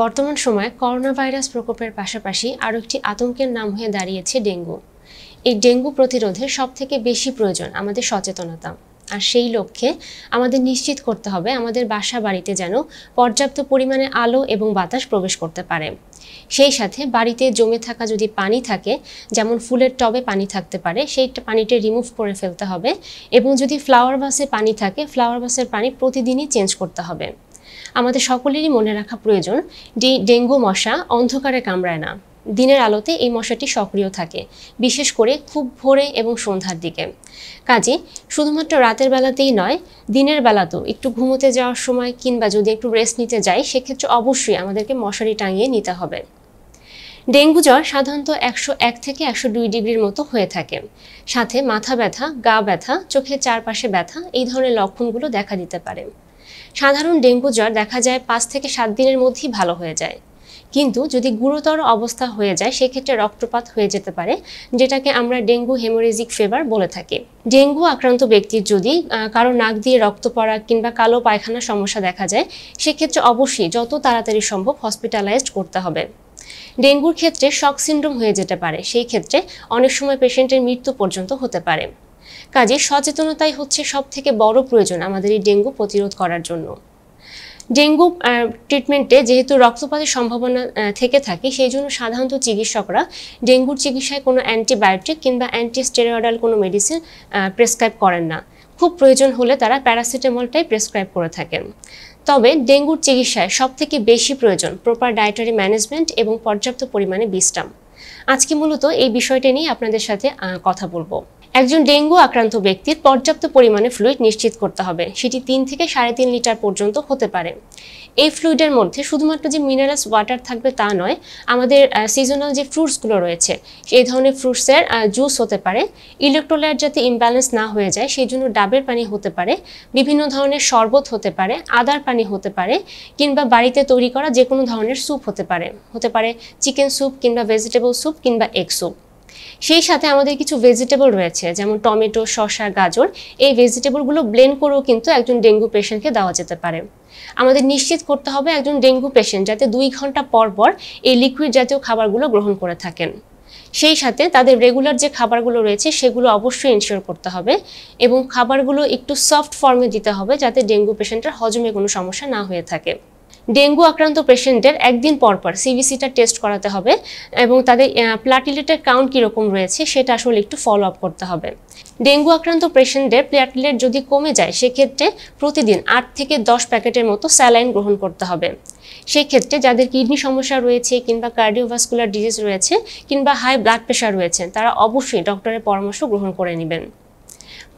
বর্তমান সময়ে corona virus প্রকোপের পাশাপাশি আরও একটি আতঙ্কের নাম হয়ে দাঁড়িয়েছে ডেঙ্গু এই ডেঙ্গু প্রতিরোধে সবথেকে বেশি প্রয়োজন আমাদের সচেতনতা আর সেই লক্ষ্যে আমাদের নিশ্চিত করতে হবে আমাদের বাসা বাড়িতে যেন পর্যাপ্ত পরিমাণে আলো এবং বাতাস প্রবেশ করতে পারে সেই সাথে বাড়িতে জমে থাকা যদি পানি থাকে যেমন ফুলের টবে পানি থাকতে পারে সেই পানিটি রিমুভ করে ফেলতে হবে এবং যদি ফ্লাওয়ার বাসে পানি থাকে ফ্লাওয়ার বাসের পানি প্রতিদিনই চেঞ্জ করতে হবে আমাদের সকলেরই মনে রাখা প্রয়োজন ডেঙ্গু মশা অন্ধকারে কামড়ায় না দিনের আলোতে এই মশাটি সক্রিয় থাকে বিশেষ করে খুব ভোরে এবং সন্ধ্যার দিকে কাজে শুধুমাত্র রাতের বেলাতেই নয় দিনের বেলাতেও একটু ঘুমোতে যাওয়ার সময় কিংবা যদি একটু রেস্ট নিতে যাই সেক্ষেত্রে অবশ্যই আমাদেরকে মশারি টাঙিয়ে নিতে হবে ডেঙ্গু জ্বর সাধারণত একশো এক থেকে একশো দুই ডিগ্রির মতো হয়ে থাকে সাথে মাথা ব্যথা গা ব্যথা চোখের চারপাশে ব্যথা এই ধরনের লক্ষণগুলো দেখা দিতে পারে সাধারণ ডেঙ্গু জ্বর দেখা যায় পাঁচ থেকে সাত দিনের মধ্যেই ভালো হয়ে যায় কিন্তু যদি গুরুতর অবস্থা হয়ে যায় সেক্ষেত্রে রক্তপাত হয়ে যেতে পারে যেটাকে আমরা ডেঙ্গু হেমোরেজিক ফেভার বলে থাকি ডেঙ্গু আক্রান্ত ব্যক্তির যদি কারো নাক দিয়ে রক্ত পড়া কিংবা কালো পায়খানা সমস্যা দেখা যায় সেক্ষেত্রে অবশ্যই যত তাড়াতাড়ি সম্ভব হসপিটালাইজড করতে হবে ডেঙ্গুর ক্ষেত্রে শক সিন্ড্রোম হয়ে যেতে পারে সেই ক্ষেত্রে অনেক সময় পেশেন্টের মৃত্যু পর্যন্ত হতে পারে কাজে সচেতনতাই হচ্ছে সব থেকে বড় প্রয়োজন আমাদের এই ডেঙ্গু প্রতিরোধ করার জন্য ডেঙ্গু ট্রিটমেন্টে যেহেতু রক্তপাতের সম্ভাবনা থেকে থাকে সেই জন্য সাধারণত চিকিৎসকরা ডেঙ্গুর চিকিৎসায় কোনো অ্যান্টিবায়োটিক কিংবা অ্যান্টিস্টেরয়েডাল কোনো মেডিসিন প্রেসক্রাইব করেন না খুব প্রয়োজন হলে তারা প্যারাসিটামলটাই প্রেসক্রাইব করে থাকেন তবে ডেঙ্গুর চিকিৎসায় সব থেকে বেশি প্রয়োজন প্রপার ডায়েটারি ম্যানেজমেন্ট এবং পর্যাপ্ত পরিমাণে বিশ্রাম আজকে মূলত এই বিষয়টা নিয়ে আপনাদের সাথে কথা বলবো একজন ডেঙ্গু আক্রান্ত ব্যক্তির পর্যাপ্ত পরিমাণে ফ্লুইড নিশ্চিত করতে হবে সেটি তিন থেকে সাড়ে তিন লিটার পর্যন্ত হতে পারে এই ফ্লুইডের মধ্যে শুধুমাত্র যে মিনারেলস ওয়াটার থাকবে তা নয় আমাদের সিজনাল যে ফ্রুটসগুলো রয়েছে এই ধরনের ফ্রুটসের জুস হতে পারে ইলেকট্রোলাইট যাতে ইমব্যালেন্স না হয়ে যায় সেই জন্য ডাবের পানি হতে পারে বিভিন্ন ধরনের শরবত হতে পারে আদার পানি হতে পারে কিংবা বাড়িতে তৈরি করা যে কোনো ধরনের স্যুপ হতে পারে হতে পারে চিকেন স্যুপ কিংবা ভেজিটেবল স্যুপ কিংবা এগ স্যুপ সেই সাথে আমাদের কিছু ভেজিটেবল রয়েছে যেমন টমেটো শসা গাজর এই ভেজিটেবলগুলো ব্লেন্ড করেও কিন্তু একজন ডেঙ্গু পেশেন্টকে দেওয়া যেতে পারে আমাদের নিশ্চিত করতে হবে একজন ডেঙ্গু পেশেন্ট যাতে দুই ঘন্টা পর পর এই লিকুইড জাতীয় খাবারগুলো গ্রহণ করে থাকেন সেই সাথে তাদের রেগুলার যে খাবারগুলো রয়েছে সেগুলো অবশ্যই ইনশিওর করতে হবে এবং খাবারগুলো একটু সফট ফর্মে দিতে হবে যাতে ডেঙ্গু পেশেন্টের হজমে কোনো সমস্যা না হয়ে থাকে ডেঙ্গু আক্রান্ত পেশেন্টের একদিন পরপর সিবিসিটা টেস্ট করাতে হবে এবং তাদের প্লাটিলেটের কাউন্ট কীরকম রয়েছে সেটা আসলে একটু ফলো আপ করতে হবে ডেঙ্গু আক্রান্ত পেশেন্টের প্লেটলেট যদি কমে যায় সেক্ষেত্রে প্রতিদিন আট থেকে দশ প্যাকেটের মতো স্যালাইন গ্রহণ করতে হবে সেক্ষেত্রে যাদের কিডনি সমস্যা রয়েছে কিংবা কার্ডিওভাস্কুলার ডিজিজ রয়েছে কিংবা হাই ব্লাড প্রেশার রয়েছে তারা অবশ্যই ডক্টরের পরামর্শ গ্রহণ করে নেবেন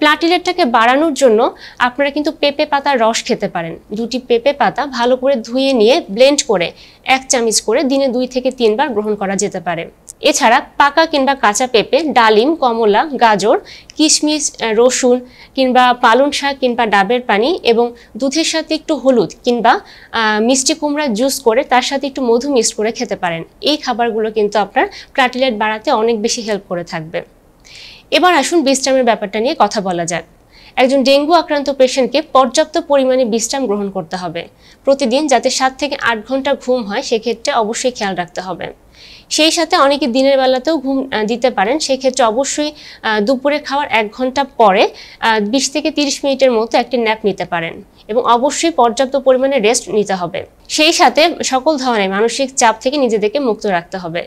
প্লাটিলেটটাকে বাড়ানোর জন্য আপনারা কিন্তু পেঁপে পাতার রস খেতে পারেন দুটি পেঁপে পাতা ভালো করে ধুয়ে নিয়ে ব্লেন্ড করে এক চামচ করে দিনে দুই থেকে তিনবার গ্রহণ করা যেতে পারে এছাড়া পাকা কিংবা কাঁচা পেঁপে ডালিম কমলা গাজর কিশমিশ রসুন কিংবা পালং শাক কিংবা ডাবের পানি এবং দুধের সাথে একটু হলুদ কিংবা মিষ্টি কুমড়া জুস করে তার সাথে একটু মধু মিক্স করে খেতে পারেন এই খাবারগুলো কিন্তু আপনার প্লাটিলেট বাড়াতে অনেক বেশি হেল্প করে থাকবে এবার আসুন বিশ্রামের ব্যাপারটা নিয়ে কথা বলা যাক একজন ডেঙ্গু আক্রান্ত পেশেন্টকে পর্যাপ্ত পরিমাণে বিশ্রাম গ্রহণ করতে হবে প্রতিদিন যাতে সাত থেকে আট ঘন্টা ঘুম হয় সেক্ষেত্রে অবশ্যই খেয়াল রাখতে হবে সেই সাথে অনেকে দিনের বেলাতেও ঘুম দিতে পারেন সেক্ষেত্রে অবশ্যই দুপুরে খাওয়ার এক ঘন্টা পরে বিশ থেকে তিরিশ মিনিটের মতো একটি ন্যাপ নিতে পারেন এবং অবশ্যই পর্যাপ্ত পরিমাণে রেস্ট নিতে হবে সেই সাথে সকল ধরনের মানসিক চাপ থেকে নিজেদেরকে মুক্ত রাখতে হবে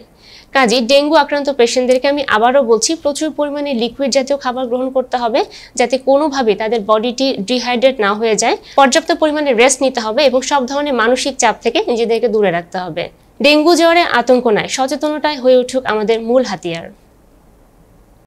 কাজে ডেঙ্গু আক্রান্ত পেশেন্টদেরকে আমি আবারও বলছি প্রচুর পরিমাণে লিকুইড জাতীয় খাবার গ্রহণ করতে হবে যাতে কোনোভাবে তাদের বডিটি ডিহাইড্রেট না হয়ে যায় পর্যাপ্ত পরিমাণে রেস্ট নিতে হবে এবং সব ধরনের মানসিক চাপ থেকে নিজেদেরকে দূরে রাখতে হবে ডেঙ্গু জ্বরে আতঙ্ক নয় সচেতনতায় হয়ে উঠুক আমাদের মূল হাতিয়ার